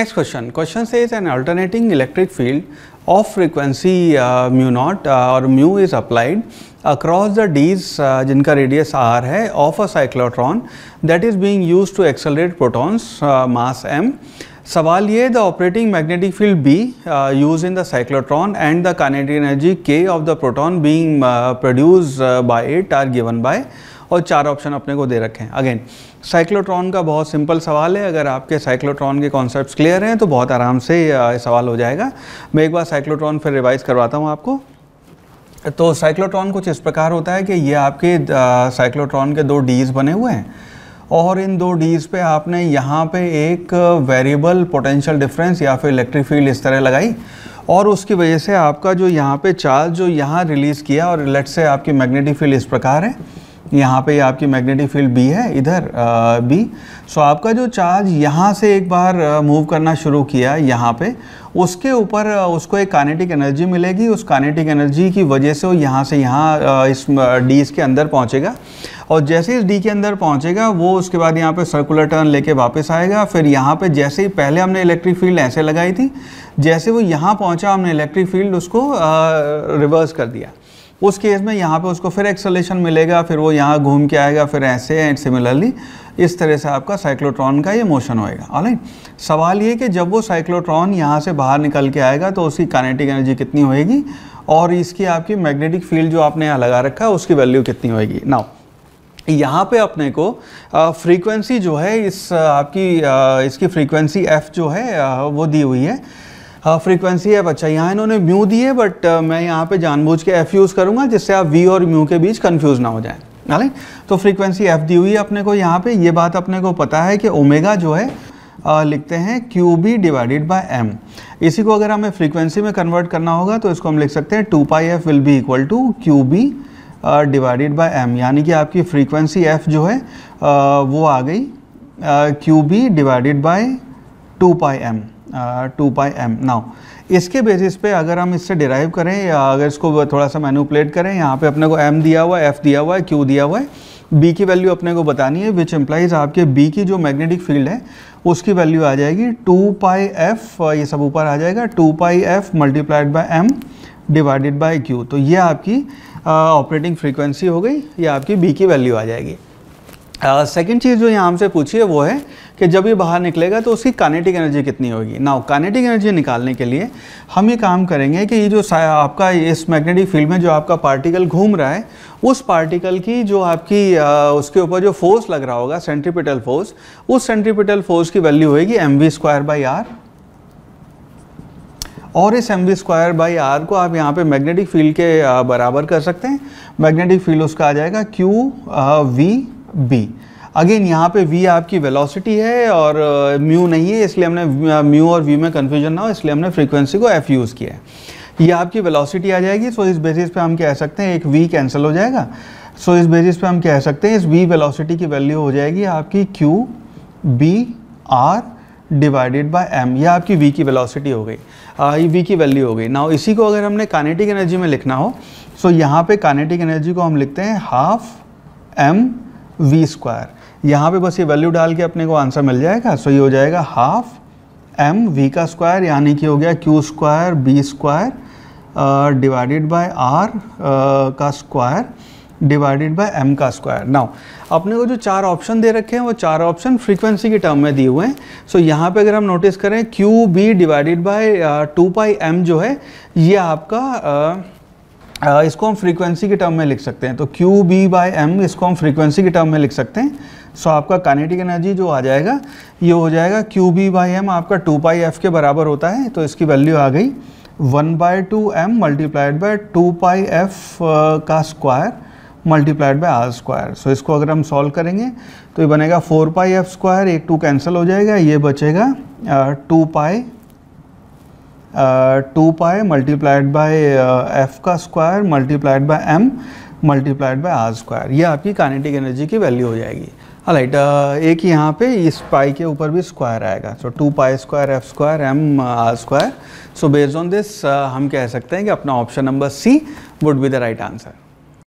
Next question. Question says an alternating electric field of frequency uh, mu naught uh, or mu is applied across the D's uh, जिनका radius r है of a cyclotron that is being used to accelerate protons uh, mass m. सवाल ये the operating magnetic field B use in the cyclotron and the kinetic energy K of the proton being produce by it are given by और चार option अपने को दे रखे हैं again cyclotron का बहुत सिंपल सवाल है अगर आपके साइक्लोट्रॉन के कॉन्सेप्ट क्लियर हैं तो बहुत आराम से सवाल हो जाएगा मैं एक बार साइक्लोट्रॉन फिर रिवाइज़ करवाता हूँ आपको तो साइक्लोट्रॉन कुछ इस प्रकार होता है कि ये आपके साइक्लोट्रॉन के दो डीज बने हुए हैं और इन दो डीज पे आपने यहाँ पे एक वेरिएबल पोटेंशियल डिफरेंस या फिर इलेक्ट्रिक फील्ड इस तरह लगाई और उसकी वजह से आपका जो यहाँ पे चार्ज जो यहाँ रिलीज़ किया और लेट से आपकी मैग्नेटिक फील्ड इस प्रकार है यहाँ पे आपकी मैग्नेटिक फील्ड बी है इधर बी सो आपका जो चार्ज यहाँ से एक बार मूव करना शुरू किया यहाँ पे उसके ऊपर उसको एक कानेटिक एनर्जी मिलेगी उस कानेटिक एनर्जी की वजह से वो यहाँ से यहाँ इस डी इसके अंदर पहुँचेगा और जैसे इस डी के अंदर पहुँचेगा वो उसके बाद यहाँ पे सर्कुलर टर्न लेके वापस आएगा फिर यहाँ पे जैसे ही पहले हमने इलेक्ट्रिक फील्ड ऐसे लगाई थी जैसे वो यहाँ पहुँचा हमने इलेक्ट्रिक फील्ड उसको रिवर्स कर दिया उस केस में यहाँ पे उसको फिर एक्सलेशन मिलेगा फिर वो यहाँ घूम के आएगा फिर ऐसे एंड सिमिलरली इस तरह से आपका साइक्लोट्रॉन का ये मोशन होएगा ऑल सवाल ये कि जब वो साइक्लोट्रॉन यहाँ से बाहर निकल के आएगा तो उसकी कानेटिक एनर्जी कितनी होएगी और इसकी आपकी मैग्नेटिक फील्ड जो आपने यहाँ लगा रखा है उसकी वैल्यू कितनी होएगी नाउ यहाँ पे अपने को फ्रीक्वेंसी जो है इस आपकी इसकी फ्रीक्वेंसी एफ़ जो है वो दी हुई है फ्रीक्वेंसी हाँ, है बच्चा यहाँ इन्होंने म्यू दी है बट uh, मैं यहाँ पे जानबूझ के एफ यूज़ करूँगा जिससे आप वी और म्यू के बीच कन्फ्यूज़ ना हो जाए ना तो फ्रीक्वेंसी एफ दी हुई है अपने को यहाँ पे ये बात अपने को पता है कि ओमेगा जो है आ, uh, लिखते हैं Q B divided by M इसी को अगर हमें फ्रीक्वेंसी में कन्वर्ट करना होगा तो इसको हम लिख सकते हैं two pi F will be equal to Q B divided by M यानी कि आपकी फ्रीक्वेंसी एफ जो है आ, uh, वो आ गई Q B divided by two pi M two pi M now इसके बेसिस पे अगर हम इससे डिराइव करें या अगर इसको थोड़ा सा मैनुपलेट करें यहाँ पे अपने को एम दिया हुआ है एफ दिया हुआ है क्यू दिया हुआ है बी की वैल्यू अपने को बतानी है विच एम्प्लाइज आपके बी की जो मैग्नेटिक फील्ड है उसकी वैल्यू आ जाएगी टू पाई एफ ये सब ऊपर आ जाएगा two pi F multiplied by M divided by Q तो ये आपकी ऑपरेटिंग uh, फ्रीक्वेंसी हो गई या आपकी बी की वैल्यू आ जाएगी सेकेंड चीज़ जो यहाँ हमसे पूछी है वो है कि जब ये बाहर निकलेगा तो उसकी कानेटिक एनर्जी कितनी होगी नाउ कानेटिक एनर्जी निकालने के लिए हम ये काम करेंगे कि ये जो आपका इस मैग्नेटिक फील्ड में जो आपका पार्टिकल घूम रहा है उस पार्टिकल की जो आपकी आ, उसके ऊपर जो फोर्स लग रहा होगा सेंट्रीपिटल फोर्स उस सेंट्रीपिटल फोर्स की वैल्यू होगी M V square by R और इस M V square by R को आप यहाँ पे मैग्नेटिक फील्ड के बराबर कर सकते हैं मैग्नेटिक फील्ड उसका आ जाएगा क्यू वी बी अगेन यहाँ पे वी आपकी वेलोसिटी है और म्यू uh, नहीं है इसलिए हमने म्यू uh, और वी में कन्फ्यूजन ना हो इसलिए हमने फ्रीक्वेंसी को एफ यूज़ किया है ये आपकी वेलोसिटी आ जाएगी सो so इस बेसिस पे हम कह सकते हैं एक वी कैंसिल हो जाएगा सो so इस बेसिस पे हम कह सकते हैं इस वी वेलोसिटी की वैल्यू हो जाएगी आपकी Q B R divided by M यह आपकी वी की वेलोसिटी हो गई ये वी की वैल्यू हो गई नाउ इसी को अगर हमने कानेटिक एनर्जी में लिखना हो सो so यहाँ पे कानेटिक एनर्जी को हम लिखते हैं हाफ एम वी स्क्वायर यहाँ पे बस ये वैल्यू डाल के अपने को आंसर मिल जाएगा सो ये हो जाएगा हाफ एम वी का स्क्वायर यानी कि हो गया Q square B square divided by R का स्क्वायर डिवाइडेड बाय एम का स्क्वायर नाउ अपने को जो चार ऑप्शन दे रखे हैं वो चार ऑप्शन फ्रीक्वेंसी के टर्म में दिए हुए हैं सो so, यहाँ पे अगर हम नोटिस करें Q B divided by two pi M जो है ये आपका uh, इसको हम फ्रीक्वेंसी के टर्म में लिख सकते हैं तो क्यू बी बाई एम इसको हम फ्रीक्वेंसी के टर्म में लिख सकते हैं सो so, आपका कानेटिक एनर्जी जो आ जाएगा ये हो जाएगा क्यू बी बाई एम आपका टू पाई एफ के बराबर होता है तो इसकी वैल्यू आ गई one by two M multiplied by two pi F का square multiplied by R square so इसको अगर हम सॉल्व करेंगे तो ये बनेगा फोर पाई एफ स्क्वायर एक टू कैंसिल हो जाएगा ये बचेगा two pi to pi multiplied by F का square multiplied by M multiplied by R square ये आपकी कानेटिक एनर्जी की वैल्यू हो जाएगी राइट right, uh, एक यहाँ पे इस पाई के ऊपर भी स्क्वायर आएगा so two pi square F square M R square so based on this हम कह सकते हैं कि अपना option number C would be the right answer